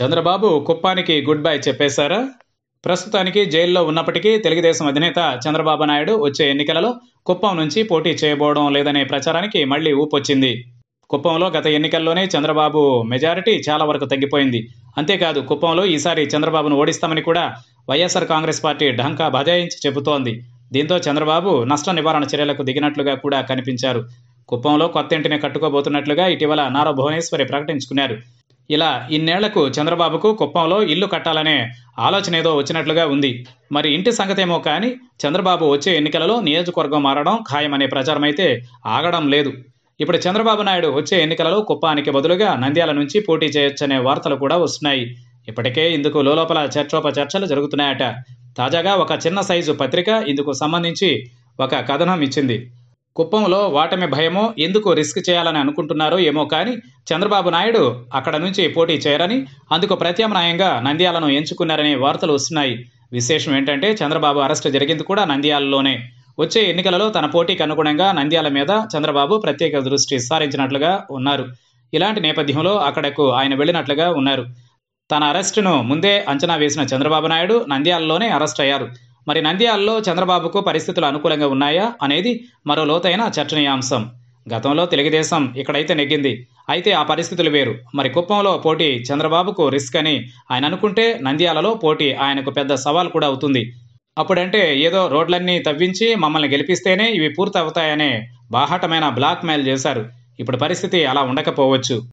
చంద్రబాబు కుప్పానికి good bye చెప్పేశారా ప్రస్తుతానికి జైల్లో ఉన్నప్పటికీ తెలుగుదేశం అధినేత చంద్రబాబు నాయుడు వచ్చే ఎన్నికలలో కుప్పం నుంచి పోటీ చేయబోవడం లేదనే ప్రచారానికి మళ్లీ ఊపొచ్చింది కుప్పంలో గత ఎన్నికల్లోనే చంద్రబాబు మెజారిటీ చాలా వరకు తగ్గిపోయింది అంతేకాదు కుప్పంలో ఈసారి చంద్రబాబును ఓడిస్తామని కూడా వైఎస్ఆర్ కాంగ్రెస్ పార్టీ ఢంకా బజాయించి చెబుతోంది దీంతో చంద్రబాబు నష్ట నివారణ చర్యలకు దిగినట్లుగా కూడా కనిపించారు కుప్పంలో కొత్త ఇంటిని కట్టుకోబోతున్నట్లుగా ఇటీవల నారా భువనేశ్వరి ప్రకటించుకున్నారు ఇలా ఇన్నేళ్లకు చంద్రబాబుకు కుప్పంలో ఇల్లు కట్టాలనే ఆలోచన ఏదో వచ్చినట్లుగా ఉంది మరి ఇంటి సంగతేమో కానీ చంద్రబాబు వచ్చే ఎన్నికలలో నియోజకవర్గం మారడం ఖాయమనే ప్రచారం అయితే ఆగడం లేదు ఇప్పుడు చంద్రబాబు నాయుడు వచ్చే ఎన్నికలలో కుప్పానికి బదులుగా నంద్యాల నుంచి పోటీ చేయొచ్చనే వార్తలు కూడా వస్తున్నాయి ఇప్పటికే ఇందుకు లోపల చర్చోపచర్చలు జరుగుతున్నాయట తాజాగా ఒక చిన్న సైజు పత్రిక ఇందుకు సంబంధించి ఒక కథనం ఇచ్చింది కుప్పంలో ఓటమి భయమో ఎందుకు రిస్క్ చేయాలని అనుకుంటున్నారో ఏమో కానీ చంద్రబాబు నాయుడు అక్కడ నుంచి పోటీ చేయరని అందుకు ప్రత్యామ్నాయంగా నంద్యాలను ఎంచుకున్నారనే వార్తలు వస్తున్నాయి విశేషం ఏంటంటే చంద్రబాబు అరెస్ట్ జరిగింది కూడా నంద్యాలలోనే వచ్చే ఎన్నికలలో తన పోటీకి అనుగుణంగా నంద్యాల మీద చంద్రబాబు ప్రత్యేక దృష్టి సారించినట్లుగా ఉన్నారు ఇలాంటి నేపథ్యంలో అక్కడకు ఆయన వెళ్ళినట్లుగా ఉన్నారు తన అరెస్టును ముందే అంచనా వేసిన చంద్రబాబు నాయుడు నంద్యాలలోనే అరెస్ట్ అయ్యారు మరి నంద్యాలలో చంద్రబాబుకు పరిస్థితులు అనుకూలంగా ఉన్నాయా అనేది మరో లోతైన చర్చనీయాంశం గతంలో తెలుగుదేశం ఇక్కడైతే నెగ్గింది అయితే ఆ పరిస్థితులు వేరు మరి కుప్పంలో పోటీ చంద్రబాబుకు రిస్క్ అని ఆయన అనుకుంటే నంద్యాలలో పోటీ ఆయనకు పెద్ద సవాల్ కూడా అవుతుంది అప్పుడంటే ఏదో రోడ్లన్నీ తవ్వించి మమ్మల్ని గెలిపిస్తేనే ఇవి పూర్తవుతాయనే బాహటమైన బ్లాక్ చేశారు ఇప్పుడు పరిస్థితి అలా ఉండకపోవచ్చు